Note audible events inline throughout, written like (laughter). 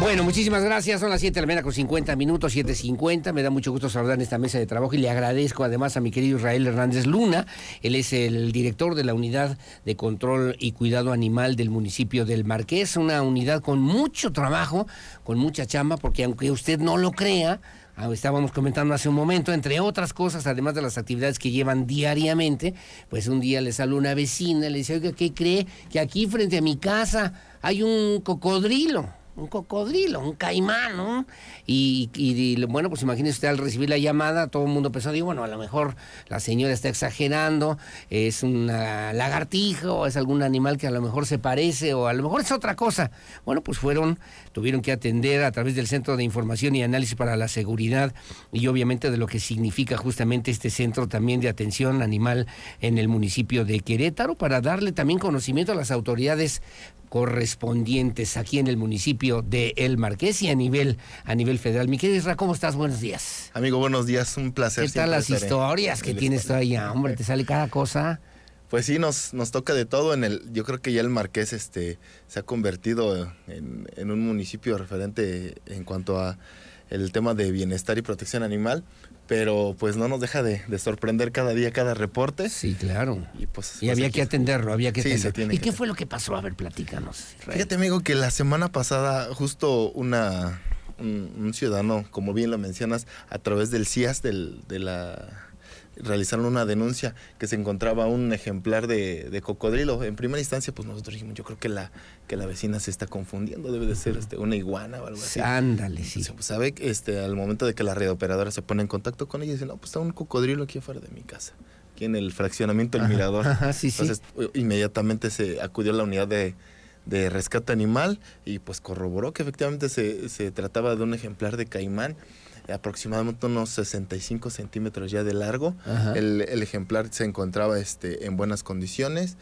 Bueno, muchísimas gracias. Son las siete de la mañana con 50 minutos, 7.50. Me da mucho gusto saludar en esta mesa de trabajo y le agradezco además a mi querido Israel Hernández Luna. Él es el director de la Unidad de Control y Cuidado Animal del municipio del Marqués, una unidad con mucho trabajo, con mucha chamba, porque aunque usted no lo crea, ah, estábamos comentando hace un momento, entre otras cosas, además de las actividades que llevan diariamente, pues un día le sale una vecina y le dice, oiga, ¿qué cree? Que aquí frente a mi casa hay un cocodrilo un cocodrilo, un caimán, ¿no? Y, bueno, pues imagínese usted al recibir la llamada, todo el mundo pensó, digo, bueno, a lo mejor la señora está exagerando, es una lagartijo, o es algún animal que a lo mejor se parece o a lo mejor es otra cosa. Bueno, pues fueron, tuvieron que atender a través del Centro de Información y Análisis para la Seguridad y obviamente de lo que significa justamente este centro también de atención animal en el municipio de Querétaro para darle también conocimiento a las autoridades correspondientes aquí en el municipio de El Marqués y a nivel, a nivel federal. Mi Isra, ¿cómo estás? Buenos días. Amigo, buenos días, un placer. ¿Qué tal las historias que tienes todavía? Hombre, te sale cada cosa. Pues sí, nos, nos toca de todo en el. Yo creo que ya el Marqués este, se ha convertido en un municipio referente en cuanto a el tema de bienestar y protección animal, pero pues no nos deja de, sorprender cada día, cada reporte. Sí, claro. Y, pues, y había que atenderlo, había que ¿Y qué fue lo que pasó? A ver, platícanos. Fíjate, amigo, que la semana pasada justo una un, ciudadano, como bien lo mencionas, a través del CIAS, del, de la realizaron una denuncia que se encontraba un ejemplar de, cocodrilo. En primera instancia, pues nosotros dijimos, yo creo que la, que la vecina se está confundiendo, debe de ser este, una iguana o algo así. Ándale, sí. Pues, ¿Sabe? Este, al momento de que la red operadora se pone en contacto con ella, dice, no, pues está un cocodrilo aquí afuera de mi casa, aquí en el fraccionamiento del mirador. (laughs) Entonces, inmediatamente se acudió a la unidad de, rescate animal y pues corroboró que efectivamente se, se trataba de un ejemplar de caimán aproximadamente unos 65 centímetros ya de largo. El, el, ejemplar se encontraba este, en buenas condiciones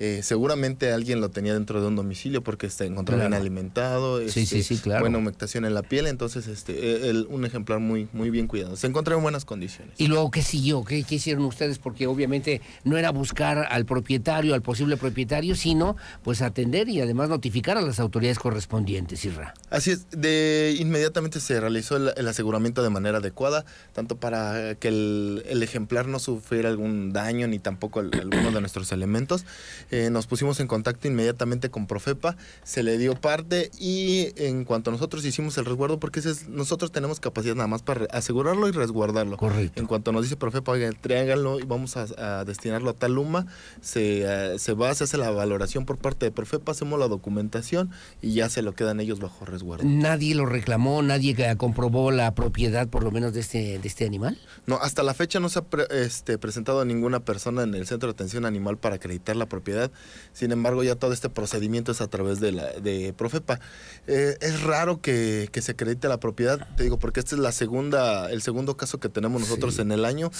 eh, seguramente alguien lo tenía dentro de un domicilio porque se encontraba alimentado, sí, este, buena humectación en la piel, entonces este, e, un ejemplar muy, muy bien cuidado. Se encontró en buenas condiciones. ¿Y luego qué siguió? ¿Qué, hicieron ustedes? Porque obviamente no era buscar al propietario, al posible propietario, sino pues atender y además notificar a las autoridades correspondientes, Irra. Así es, de, inmediatamente se realizó el, aseguramiento de manera adecuada, tanto para que el, ejemplar no sufriera algún daño ni tampoco alguno de nuestros elementos. Eh, nos pusimos en contacto inmediatamente con Profepa, se le dio parte y en cuanto nosotros hicimos el resguardo, porque es, nosotros tenemos capacidad nada más para asegurarlo y resguardarlo. Correcto. En cuanto nos dice Profepa, oigan, tráiganlo y vamos a, destinarlo a Taluma eh, se, va, se hace la valoración por parte de Profepa, hacemos la documentación y ya se lo quedan ellos bajo resguardo. ¿Nadie lo reclamó? ¿Nadie comprobó la propiedad, por lo menos, este, de este, animal? No, hasta la fecha no se ha este, presentado a ninguna persona en el centro de atención animal para acreditar la propiedad sin embargo, ya todo este procedimiento es a través de, la, de Profepa. Eh, es raro que, se acredite la propiedad, te digo, porque este es la segunda, el segundo caso que tenemos nosotros en el año.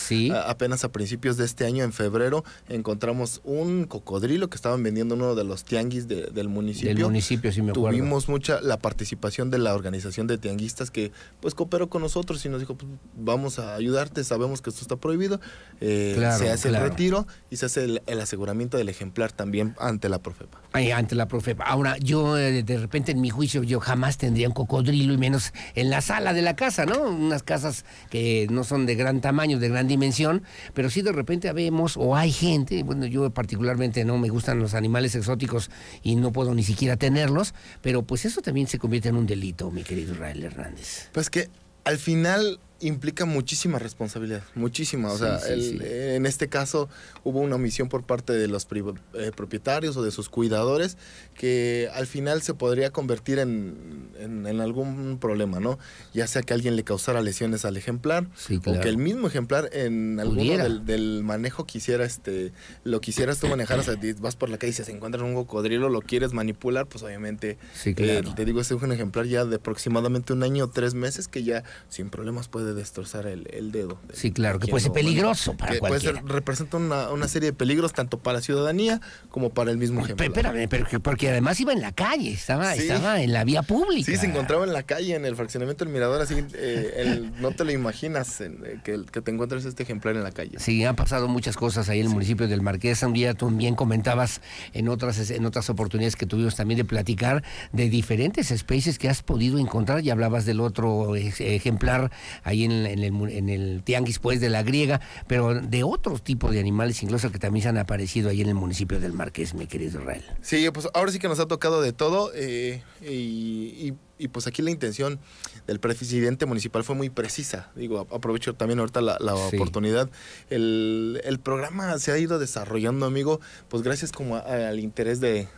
apenas a principios de este año, en febrero, encontramos un cocodrilo que estaban vendiendo uno de los tianguis del municipio. Del municipio, sí me acuerdo. Tuvimos mucha la participación de la organización de tianguistas que pues cooperó con nosotros y nos dijo, pues, vamos a ayudarte, sabemos que esto está prohibido. Eh, se hace el retiro y se hace el aseguramiento del ejemplar también ante la Profepa. ante la Profepa. Ahora, yo eh, de repente en mi juicio yo jamás tendría un cocodrilo y menos en la sala de la casa, ¿no? Unas casas que no son de gran tamaño, de gran dimensión, pero sí de repente vemos o hay gente, bueno, yo particularmente no me gustan los animales exóticos y no puedo ni siquiera tenerlos, pero pues eso también se convierte en un delito, mi querido Israel Hernández. Pues que al final implica muchísima responsabilidad, muchísima. O sea, en este caso hubo una omisión por parte de los eh, propietarios o de sus cuidadores que al final se podría convertir en, en, algún problema, ¿no? Ya sea que alguien le causara lesiones al ejemplar o que el mismo ejemplar en alguno del, manejo quisiera, este, lo quisieras tú manejar, vas por la calle y si se encuentra un cocodrilo, lo quieres manipular, pues obviamente, eh, te digo, este es un ejemplar ya de aproximadamente un año o tres meses que ya sin problemas puede destrozar el, dedo. Sí, claro, que puede ser peligroso para cualquiera. Puede representa una, serie de peligros tanto para la ciudadanía como para el mismo ejemplar. Pero, pero, porque además iba en la calle, estaba, estaba en la vía pública. Sí, se encontraba en la calle, en el fraccionamiento del Mirador, así eh, no te lo imaginas eh, que, que, te encuentres este ejemplar en la calle. Sí, han pasado muchas cosas ahí en el municipio del Marqués. Un día también comentabas en otras, en otras oportunidades que tuvimos también de platicar de diferentes especies que has podido encontrar. y hablabas del otro ejemplar ahí en, el, Tianguis pues de la Griega, pero de otros tipos de animales, incluso que también se han aparecido ahí en el municipio del Marqués, mi querido Israel. Sí, pues ahora sí que nos ha tocado de todo eh, y, pues aquí la intención del presidente municipal fue muy precisa. Digo, aprovecho también ahorita la, oportunidad. El, programa se ha ido desarrollando, amigo, pues gracias como al interés de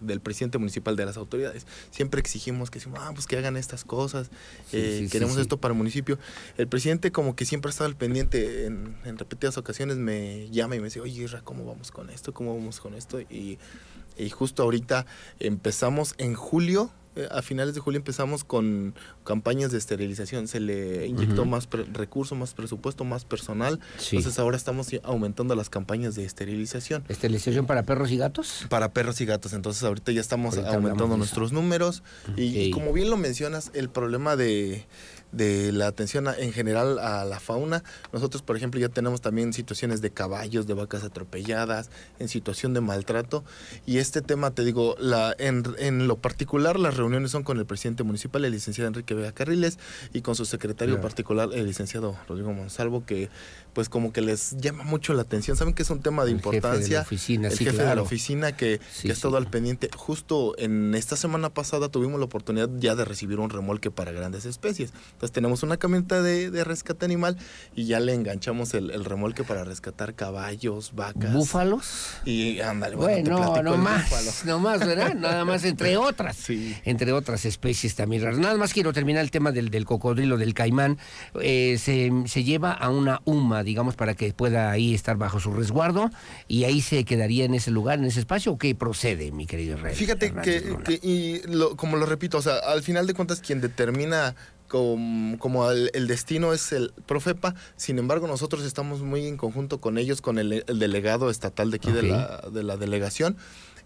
del presidente municipal, de las autoridades. Siempre exigimos que, ah, pues que hagan estas cosas, eh, queremos esto para el municipio. El presidente como que siempre ha estado al pendiente, en, repetidas ocasiones me llama y me dice, oye, ¿cómo vamos con esto? ¿Cómo vamos con esto? y justo ahorita empezamos en julio eh, a finales de julio empezamos con campañas de esterilización. Se le inyectó más recurso recursos, más presupuesto, más personal. Entonces ahora estamos eh, aumentando las campañas de esterilización. ¿Esterilización para perros y gatos? Para perros y gatos. Entonces ahorita ya estamos aumentando nuestros números. y, como bien lo mencionas, el problema de, de la atención en general a la fauna. Nosotros, por ejemplo, ya tenemos también situaciones de caballos, de vacas atropelladas, en situación de maltrato. Y este tema, te digo, en, lo particular, las reuniones son con el presidente municipal, el licenciado Enrique Vega Carriles, y con su secretario particular, el licenciado Rodrigo Monsalvo, que pues como que les llama mucho la atención. Saben que es un tema de importancia. oficina, el jefe de la oficina que, todo ha estado al pendiente. Justo en esta semana pasada tuvimos la oportunidad ya de recibir un remolque para grandes especies. Entonces tenemos una camioneta de, rescate animal y ya le enganchamos el, remolque para rescatar caballos, vacas. ¿Búfalos? Y ándale, bueno, no, más, no más, ¿verdad? Nada más entre (laughs) otras. Entre otras especies también Nada más quiero terminar el tema del, cocodrilo, del caimán. Eh, se, se lleva a una UMA digamos, para que pueda ahí estar bajo su resguardo y ahí se quedaría en ese lugar, en ese espacio, o qué procede, mi querido rey Fíjate que, y como lo repito, al final de cuentas quien determina como, el, destino es el Profepa, sin embargo nosotros estamos muy en conjunto con ellos, con el, delegado estatal de aquí de, la, de la delegación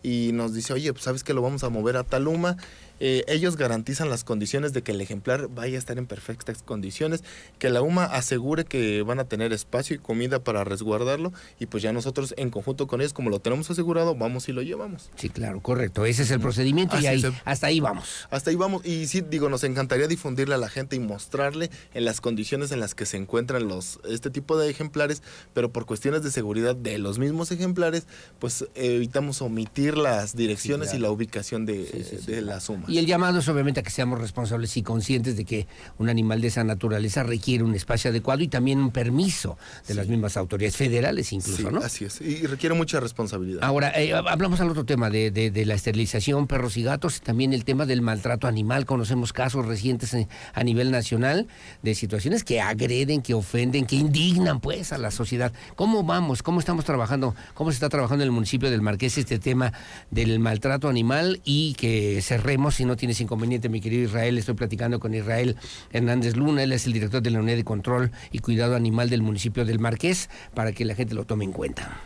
y nos dice, oye, pues sabes que lo vamos a mover a Taluma. Eh, ellos garantizan las condiciones de que el ejemplar vaya a estar en perfectas condiciones, que la UMA asegure que van a tener espacio y comida para resguardarlo y pues ya nosotros en conjunto con ellos, como lo tenemos asegurado, vamos y lo llevamos. Sí, claro, correcto. Ese es el procedimiento y hasta ahí vamos. Hasta ahí vamos. Y sí, digo, nos encantaría difundirle a la gente y mostrarle en las condiciones en las que se encuentran los este tipo de ejemplares, pero por cuestiones de seguridad de los mismos ejemplares, pues evitamos omitir las direcciones y la ubicación de, la las sumas. Y el llamado es obviamente a que seamos responsables y conscientes de que un animal de esa naturaleza requiere un espacio adecuado y también un permiso de las mismas autoridades federales incluso, ¿no? Así es, y requiere mucha responsabilidad. Ahora, eh, hablamos al otro tema de, la esterilización, perros y gatos, y también el tema del maltrato animal. Conocemos casos recientes a nivel nacional de situaciones que agreden, que ofenden, que indignan pues a la sociedad. ¿Cómo vamos? ¿Cómo estamos trabajando? ¿Cómo se está trabajando en el municipio del Marqués este tema del maltrato animal y que cerremos si no tienes inconveniente, mi querido Israel. Estoy platicando con Israel Hernández Luna, él es el director de la Unidad de Control y Cuidado Animal del municipio del Marqués, para que la gente lo tome en cuenta.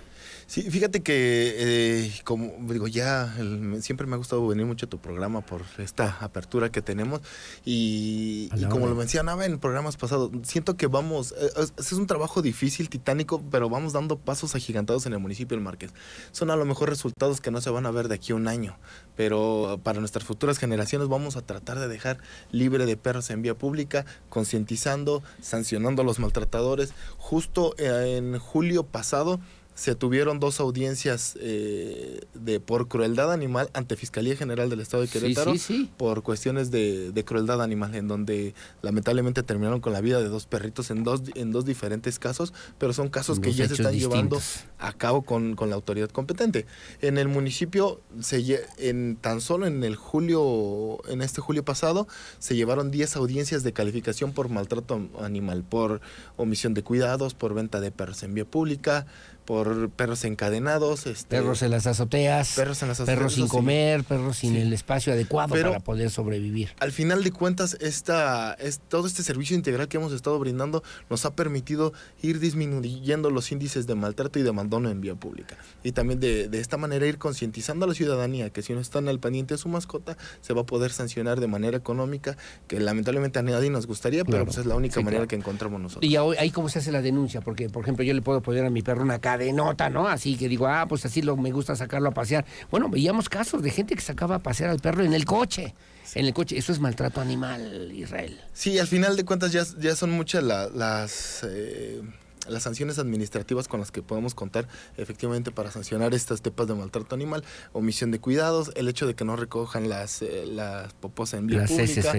Sí, fíjate que, eh, como digo, ya siempre me ha gustado venir mucho a tu programa por esta apertura que tenemos y, como lo mencionaba en programas pasados, siento que vamos, eh, es, un trabajo difícil, titánico, pero vamos dando pasos agigantados en el municipio del Márquez. Son a lo mejor resultados que no se van a ver de aquí a un año, pero para nuestras futuras generaciones vamos a tratar de dejar libre de perros en vía pública, concientizando, sancionando a los maltratadores. Justo eh, en julio pasado, se tuvieron dos audiencias eh, de por crueldad animal ante Fiscalía General del Estado de Querétaro por cuestiones de, crueldad animal, en donde lamentablemente terminaron con la vida de dos perritos en dos, en dos diferentes casos, pero son casos que ya se están llevando a cabo con, con, la autoridad competente. En el municipio, se, en, tan solo en el julio, en este julio pasado, se llevaron 10 audiencias de calificación por maltrato animal, por omisión de cuidados, por venta de perros en vía pública, por perros encadenados, este, perros en las azoteas, perros, en las azoteas, perros sin comer, perros sin el espacio adecuado para poder sobrevivir. Al final de cuentas, esta, todo este servicio integral que hemos estado brindando nos ha permitido ir disminuyendo los índices de maltrato y de abandono en vía pública. Y también de, esta manera ir concientizando a la ciudadanía que si no están al pendiente de su mascota, se va a poder sancionar de manera económica, que lamentablemente a nadie nos gustaría, pero pues es la única manera que encontramos nosotros. Y ahí cómo se hace la denuncia, porque por ejemplo yo le puedo poner a mi perro una cara de nota, ¿no? Así que digo, ah, pues así lo, me gusta sacarlo a pasear. Bueno, veíamos casos de gente que sacaba a pasear al perro en el coche. En el coche, eso es maltrato animal, Israel. Sí, al final de cuentas ya, ya son muchas las... Eh, las sanciones administrativas con las que podemos contar efectivamente para sancionar estas tepas de maltrato animal, omisión de cuidados, el hecho de que no recojan las, eh, las popos en vía pública,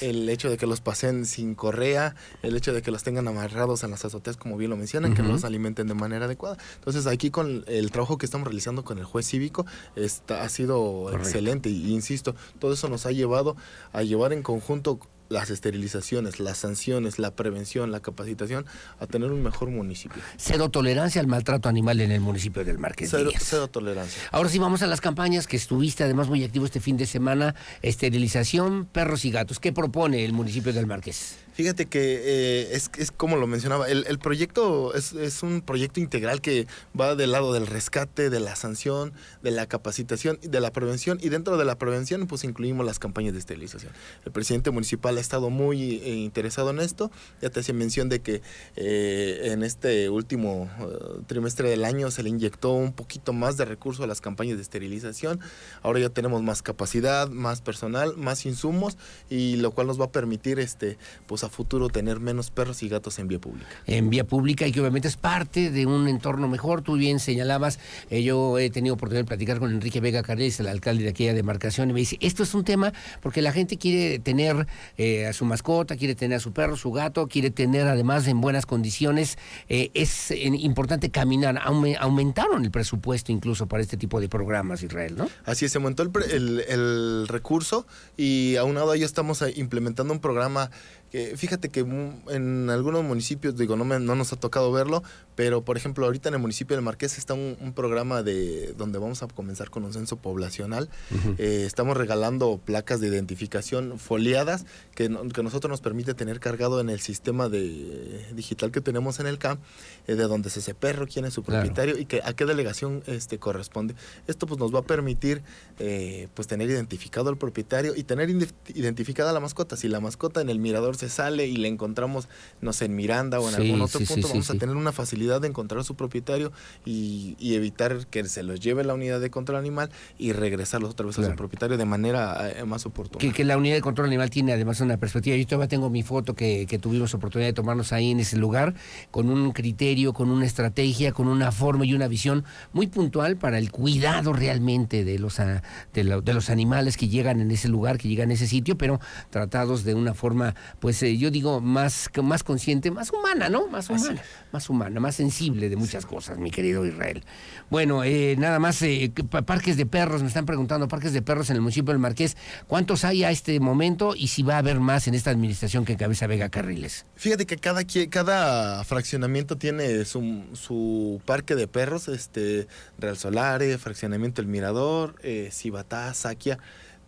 el hecho de que los pasen sin correa, el hecho de que los tengan amarrados en las azoteas, como bien lo mencionan, que no los alimenten de manera adecuada. Entonces aquí con el trabajo que estamos realizando con el juez cívico está, ha sido excelente y insisto, todo eso nos ha llevado a llevar en conjunto las esterilizaciones, las sanciones, la prevención, la capacitación, a tener un mejor municipio. Cero tolerancia al maltrato animal en el municipio del Marqués cero, tolerancia. Ahora sí, vamos a las campañas que estuviste además muy activo este fin de semana. Esterilización, perros y gatos. ¿Qué propone el municipio del Marqués? Fíjate que eh, es, como lo mencionaba, el, proyecto es, un proyecto integral que va del lado del rescate, de la sanción, de la capacitación, de la prevención y dentro de la prevención pues incluimos las campañas de esterilización. El presidente municipal ha estado muy eh, interesado en esto, ya te hacía mención de que eh, en este último trimestre del año se le inyectó un poquito más de recursos a las campañas de esterilización, ahora ya tenemos más capacidad, más personal, más insumos y lo cual nos va a permitir este pues a futuro tener menos perros y gatos en vía pública. En vía pública y que obviamente es parte de un entorno mejor. Tú bien señalabas, eh, yo he tenido oportunidad de platicar con Enrique Vega Carles, el alcalde de aquella demarcación, y me dice, esto es un tema porque la gente quiere tener eh, a su mascota, quiere tener a su perro, su gato, quiere tener además en buenas condiciones. Eh, es importante caminar. aumentaron el presupuesto incluso para este tipo de programas, Israel, ¿no? Así es, se aumentó el, recurso y aunado a estamos implementando un programa fíjate que en algunos municipios, digo, no, no nos ha tocado verlo, pero por ejemplo, ahorita en el municipio del Marqués está un, programa de donde vamos a comenzar con un censo poblacional. Eh, estamos regalando placas de identificación foliadas que, nosotros nos permite tener cargado en el sistema de, digital que tenemos en el CAM, eh, de dónde es ese perro, quién es su propietario y que, a qué delegación este, corresponde. Esto pues nos va a permitir eh, pues tener identificado al propietario y tener identificada la mascota. Si la mascota en el mirador se sale y le encontramos, no sé, en Miranda o en algún otro punto, vamos a tener una facilidad de encontrar a su propietario y, evitar que se los lleve la unidad de control animal y regresarlos otra vez a su propietario de manera eh, más oportuna. Que, la unidad de control animal tiene además una perspectiva. Yo todavía tengo mi foto que, tuvimos oportunidad de tomarnos ahí en ese lugar, con un criterio, con una estrategia, con una forma y una visión muy puntual para el cuidado realmente de los, ah, de, de los animales que llegan en ese lugar, que llegan a ese sitio, pero tratados de una forma pues pues, eh, yo digo, más, más consciente, más humana, ¿no? Más humana, más humana, más sensible de muchas cosas, mi querido Israel. Bueno, eh, nada más, eh, parques de perros, me están preguntando, parques de perros en el municipio del Marqués, ¿cuántos hay a este momento y si va a haber más en esta administración que encabeza Vega Carriles? Fíjate que cada, cada fraccionamiento tiene su, parque de perros, este, Real Solare, fraccionamiento El Mirador, Cibatá, Saquia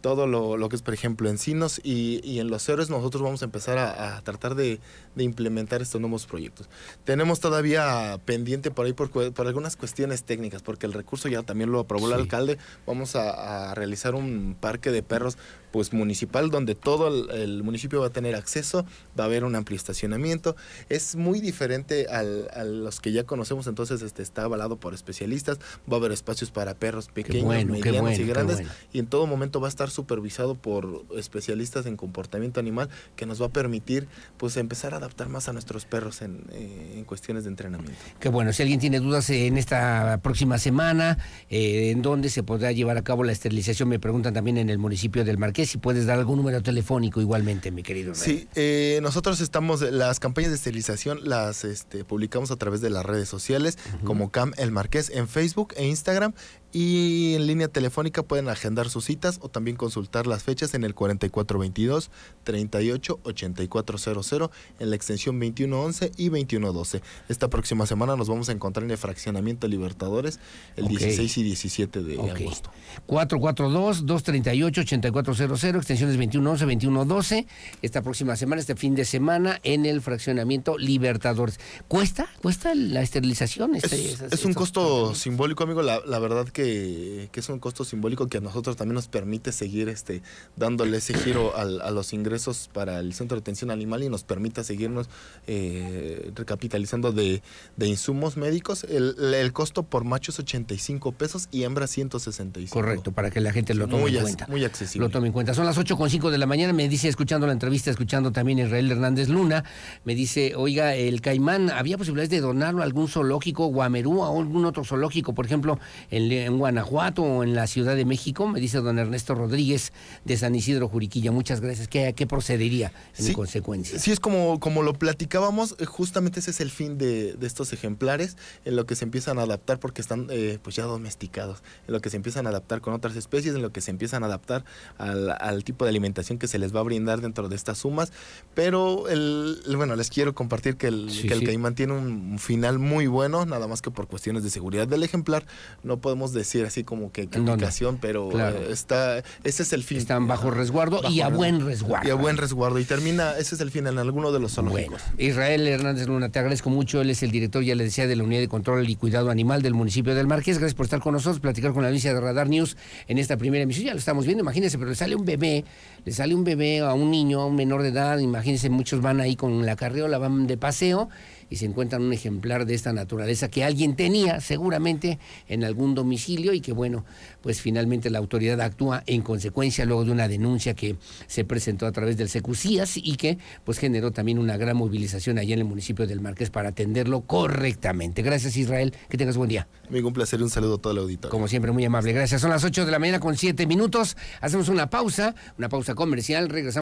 todo lo, que es, por ejemplo, encinos y, y en los héroes nosotros vamos a empezar a, tratar de, implementar estos nuevos proyectos. Tenemos todavía pendiente por ahí por, algunas cuestiones técnicas, porque el recurso ya también lo aprobó el alcalde. Vamos a, realizar un parque de perros pues municipal donde todo el, municipio va a tener acceso, va a haber un amplio estacionamiento. Es muy diferente a los que ya conocemos, entonces este, está avalado por especialistas, va a haber espacios para perros pequeños, medianos y grandes, y en todo momento va a estar supervisado por especialistas en comportamiento animal que nos va a permitir pues empezar a adaptar más a nuestros perros en, eh, cuestiones de entrenamiento. Qué bueno, si alguien tiene dudas en esta próxima semana, eh, en dónde se podrá llevar a cabo la esterilización, me preguntan también en el municipio del Marqués, si puedes dar algún número telefónico igualmente, mi querido. Sí, eh, nosotros estamos, las campañas de esterilización las este, publicamos a través de las redes sociales como CAM El Marqués en Facebook e Instagram y en línea telefónica pueden agendar sus citas o también consultar las fechas en el 4422-388400 en la extensión 2111 y 2112. Esta próxima semana nos vamos a encontrar en el fraccionamiento Libertadores el 16 y 17 de agosto. 442-238-8400, extensiones 2111, 2112, esta próxima semana, este fin de semana en el fraccionamiento Libertadores. ¿Cuesta? ¿Cuesta la esterilización? Este, es, un costo simbólico, amigo, la verdad que que, es un costo simbólico que a nosotros también nos permite seguir este, dándole ese giro a los ingresos para el Centro de Atención Animal y nos permita seguirnos eh, recapitalizando de, insumos médicos. El, costo por macho es 85 pesos y hembra 165. Correcto, para que la gente lo tome en cuenta. accesible. Lo tome en cuenta. Son las 8.5 de la mañana, me dice, escuchando la entrevista, escuchando también Israel Hernández Luna, me dice, oiga, el caimán, ¿había posibilidades de donarlo a algún zoológico, Guamerú, a algún otro zoológico, por ejemplo, en Guanajuato o en la Ciudad de México, me dice don Ernesto Rodríguez de San Isidro Juriquilla. Muchas gracias. ¿Qué, procedería en consecuencia? Sí, es como, como lo platicábamos, eh, justamente ese es el fin de, estos ejemplares, en lo que se empiezan a adaptar porque están eh, pues ya domesticados, en lo que se empiezan a adaptar con otras especies, en lo que se empiezan a adaptar al, tipo de alimentación que se les va a brindar dentro de estas sumas. Pero el, bueno, les quiero compartir que el, que el caimán tiene un final muy bueno, nada más que por cuestiones de seguridad del ejemplar, no podemos decir así como que, que pero eh, está, ese es el fin. Están bajo resguardo y a buen resguardo. Y a buen resguardo. Y termina, ese es el fin en alguno de los zoológicos. Bueno, Israel Hernández Luna, te agradezco mucho. Él es el director, ya le decía, de la Unidad de Control y Cuidado Animal del municipio del Marqués. Gracias por estar con nosotros, platicar con la audiencia de Radar News en esta primera emisión. Ya lo estamos viendo, imagínense, pero le sale un bebé, le sale un bebé a un niño, a un menor de edad, imagínense, muchos van ahí con la carriola, van de paseo y se encuentran un ejemplar de esta naturaleza que alguien tenía seguramente en algún domicilio y que bueno, pues finalmente la autoridad actúa en consecuencia luego de una denuncia que se presentó a través del Secucías y que pues generó también una gran movilización allá en el municipio del Marqués para atenderlo correctamente. Gracias Israel, que tengas buen día. Amigo, un placer, un saludo a toda la auditoría. Como siempre, muy amable, gracias. Son las 8 de la mañana con 7 minutos, hacemos una pausa, una pausa comercial, regresamos.